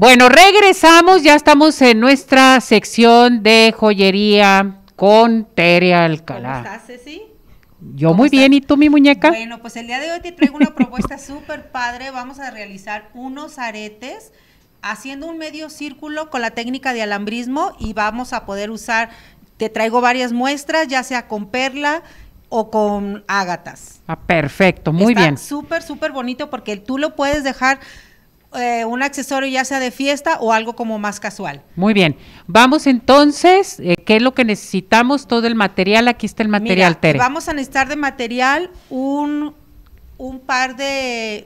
Bueno, regresamos, ya estamos en nuestra sección de joyería con Tere Alcalá. ¿Cómo estás, Ceci? Yo muy bien, ¿y tú, mi muñeca? Bueno, pues el día de hoy te traigo una propuesta súper padre. Vamos a realizar unos aretes haciendo un medio círculo con la técnica de alambrismo y vamos a poder usar, te traigo varias muestras, ya sea con perla o con ágatas. Ah, perfecto, muy bien. Súper, súper bonito porque tú lo puedes dejar eh, un accesorio ya sea de fiesta o algo como más casual. Muy bien. Vamos entonces, eh, ¿qué es lo que necesitamos? Todo el material, aquí está el material, Vamos a necesitar de material un, un par de,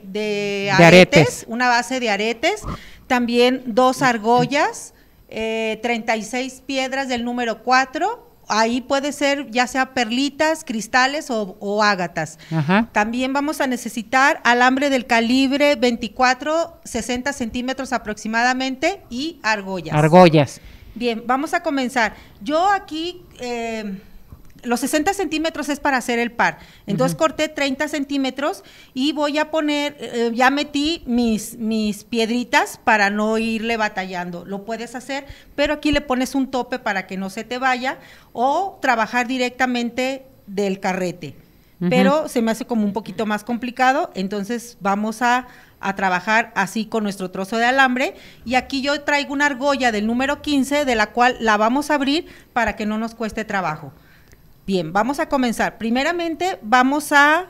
aretes, una base de aretes, también dos argollas, eh, 36 piedras del número 4, Ahí puede ser ya sea perlitas, cristales o, ágatas. Ajá. También vamos a necesitar alambre del calibre 24, 60 centímetros aproximadamente y argollas. Argollas. Bien, vamos a comenzar. Yo aquí eh, los 60 centímetros es para hacer el par. Entonces corté 30 centímetros y voy a poner, eh, ya metí mis, mis piedritas para no irle batallando. Lo puedes hacer, pero aquí le pones un tope para que no se te vaya o trabajar directamente del carrete. Pero se me hace como un poquito más complicado, entonces vamos a, a trabajar así con nuestro trozo de alambre. Y aquí yo traigo una argolla del número 15, de la cual la vamos a abrir para que no nos cueste trabajo. Bien, vamos a comenzar. Primeramente vamos a,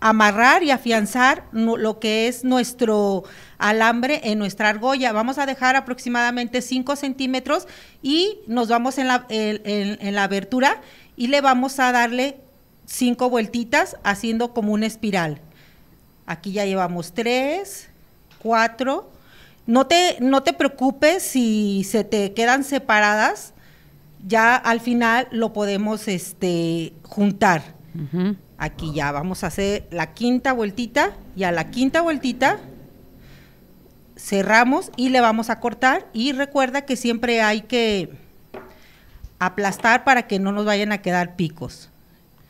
amarrar y afianzar lo que es nuestro alambre en nuestra argolla. Vamos a dejar aproximadamente 5 centímetros y nos vamos en la, abertura y le vamos a darle cinco vueltitas haciendo como una espiral. Aquí ya llevamos 3, 4, No te, no te preocupes si se te quedan separadas ya al final lo podemos este, juntar. Aquí ya vamos a hacer la quinta vueltita y a la quinta vueltita cerramos y le vamos a cortar y recuerda que siempre hay que aplastar para que no nos vayan a quedar picos.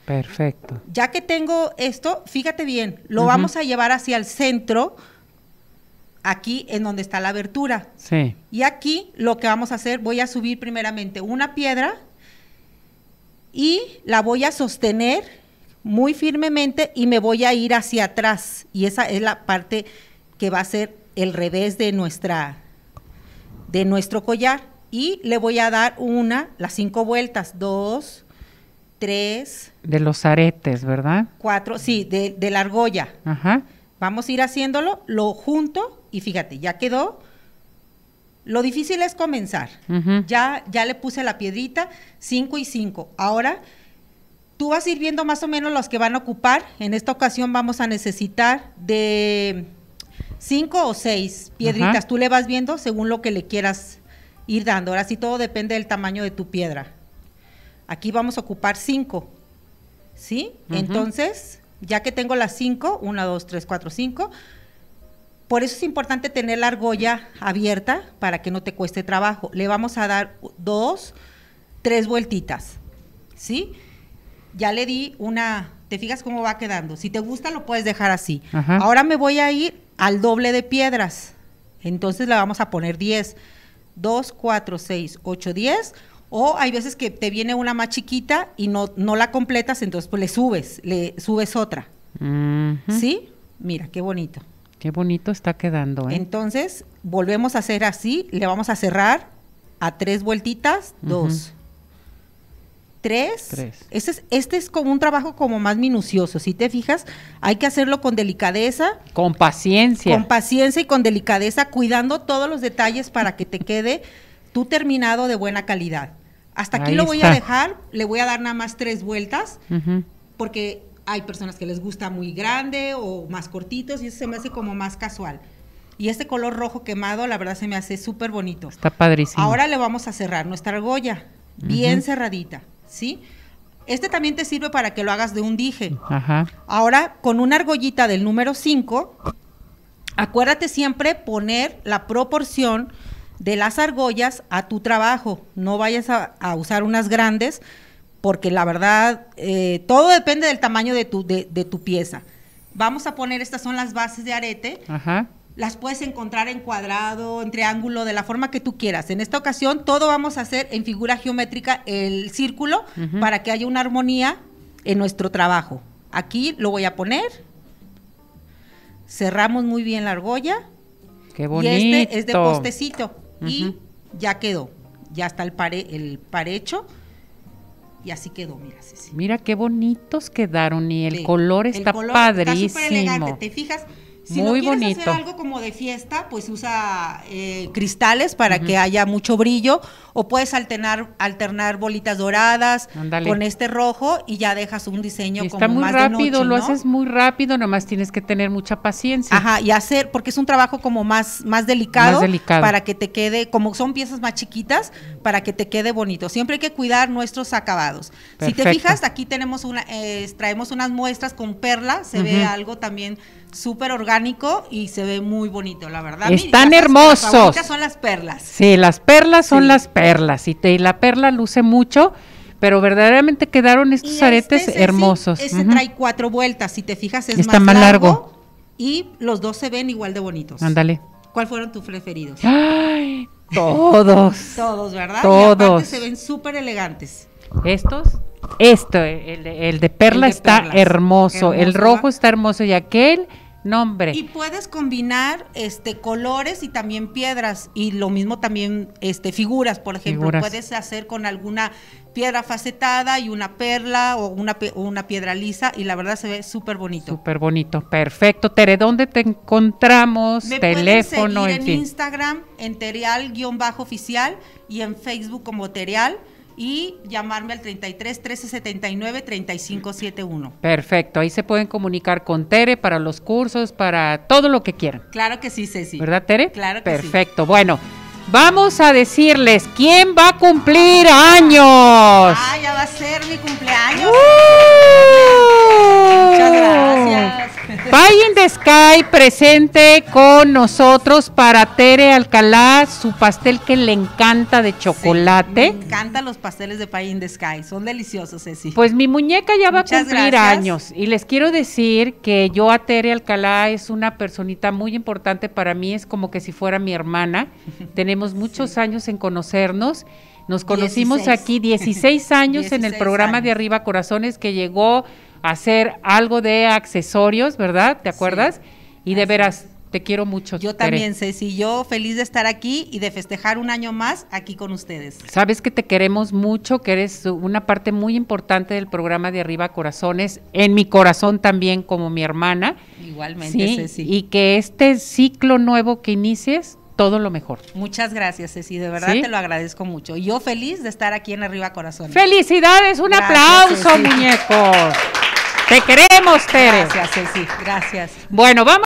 Perfecto. Ya que tengo esto, fíjate bien, lo vamos a llevar hacia el centro aquí en donde está la abertura. Sí. Y aquí lo que vamos a hacer, voy a subir primeramente una piedra y la voy a sostener muy firmemente y me voy a ir hacia atrás. Y esa es la parte que va a ser el revés de nuestra de nuestro collar y le voy a dar una, las cinco vueltas, dos, tres. De los aretes, ¿verdad? Cuatro, sí, de, de la argolla. Ajá. Vamos a ir haciéndolo, lo junto y fíjate, ya quedó. Lo difícil es comenzar. Ya ya le puse la piedrita, 5 y 5. Ahora tú vas a ir viendo más o menos los que van a ocupar. En esta ocasión vamos a necesitar de 5 o 6 piedritas. Tú le vas viendo según lo que le quieras ir dando. Ahora sí todo depende del tamaño de tu piedra. Aquí vamos a ocupar 5. ¿Sí? Entonces, ya que tengo las 5, 1 2 3 4 5 por eso es importante tener la argolla abierta para que no te cueste trabajo. Le vamos a dar dos, tres vueltitas, ¿sí? Ya le di una, te fijas cómo va quedando. Si te gusta lo puedes dejar así. Ahora me voy a ir al doble de piedras. Entonces le vamos a poner 10, 2, 4, 6, 8, diez. O hay veces que te viene una más chiquita y no, no la completas, entonces pues le subes, le subes otra. ¿Sí? Mira, qué bonito. Qué bonito está quedando. ¿eh? Entonces, volvemos a hacer así, le vamos a cerrar a tres vueltitas, dos. Tres. tres. Este, es, este es como un trabajo como más minucioso. Si te fijas, hay que hacerlo con delicadeza. Con paciencia. Con paciencia y con delicadeza, cuidando todos los detalles para que te quede tu terminado de buena calidad. Hasta aquí lo voy a dejar, le voy a dar nada más tres vueltas, porque hay personas que les gusta muy grande o más cortitos y eso se me hace como más casual. Y este color rojo quemado, la verdad, se me hace súper bonito. Está padrísimo. Ahora le vamos a cerrar nuestra argolla, bien cerradita, ¿sí? Este también te sirve para que lo hagas de un dije. Ajá. Ahora, con una argollita del número 5, acuérdate siempre poner la proporción de las argollas a tu trabajo. No vayas a, a usar unas grandes porque la verdad, eh, todo depende del tamaño de tu, de, tu pieza. Vamos a poner, estas son las bases de arete. las puedes encontrar en cuadrado, en triángulo, de la forma que tú quieras. En esta ocasión todo vamos a hacer en figura geométrica el círculo para que haya una armonía en nuestro trabajo. Aquí lo voy a poner. Cerramos muy bien la argolla. Qué bonito. Y este es de postecito y ya quedó. Ya está el pare el parecho y así quedó, mira Mira qué bonitos quedaron y el color está padrísimo. Está te fijas. Si Muy no quieres hacer algo como de fiesta, pues usa eh, cristales para que haya mucho brillo o puedes alternar, alternar bolitas doradas con este rojo y ya dejas un diseño como muy más rápido, de noche, lo haces muy rápido, nomás tienes que tener mucha paciencia. Ajá, y hacer, porque es un trabajo como más, más delicado, para que te quede, como son piezas más chiquitas, para que te quede bonito. Siempre hay que cuidar nuestros acabados. Si te fijas, aquí tenemos una, eh, traemos unas muestras con perlas, se ve algo también súper orgánico y se ve muy bonito, la verdad. Están hermosos. son las perlas. Sí, las perlas son las perlas perlas. Y, te, la perla luce mucho, pero verdaderamente quedaron estos este aretes hermosos. ese trae cuatro vueltas, si te fijas es más, largo, Y los dos se ven igual de bonitos. Ándale. ¿Cuál fueron tus preferidos? Ay, todos. todos, ¿verdad? Todos. Y se ven súper elegantes. ¿Estos? Esto, el, de perla está hermoso. El rojo está hermoso y aquel nombre. Y puedes combinar este colores y también piedras y lo mismo también este figuras, por ejemplo, puedes hacer con alguna piedra facetada y una perla o una, una piedra lisa y la verdad se ve súper bonito. Súper bonito, perfecto. Tere, ¿dónde te encontramos? Teléfono, en, Instagram en Terial-oficial y en Facebook como Terial y llamarme al 33 13 79 35 71. Perfecto, ahí se pueden comunicar con Tere para los cursos, para todo lo que quieran. Claro que sí, Ceci. ¿Verdad, Tere? Claro que sí. Perfecto, bueno. Vamos a decirles quién va a cumplir años. Ah, ya va a ser mi cumpleaños. ¡Uh! Muchas gracias. Sky presente con nosotros para Tere Alcalá, su pastel que le encanta de chocolate. Le me encantan los pasteles de Pie de Sky, son deliciosos, Ceci. Pues mi muñeca ya va a cumplir años y les quiero decir que yo a Tere Alcalá es una personita muy importante para mí, es como que si fuera mi hermana. Tenemos muchos años en conocernos. Nos conocimos aquí 16 años en el programa de Arriba Corazones que llegó hacer algo de accesorios, ¿verdad? ¿Te acuerdas? y de veras, te quiero mucho. Yo también, Ceci. Yo feliz de estar aquí y de festejar un año más aquí con ustedes. Sabes que te queremos mucho, que eres una parte muy importante del programa de Arriba Corazones, en mi corazón también como mi hermana. Igualmente, Ceci. Y que este ciclo nuevo que inicies, todo lo mejor. Muchas gracias, Ceci. De verdad te lo agradezco mucho. Yo feliz de estar aquí en Arriba Corazones. Felicidades, un aplauso, muñeco. Te queremos, Tere. Gracias, Ceci. Gracias. Bueno, vamos.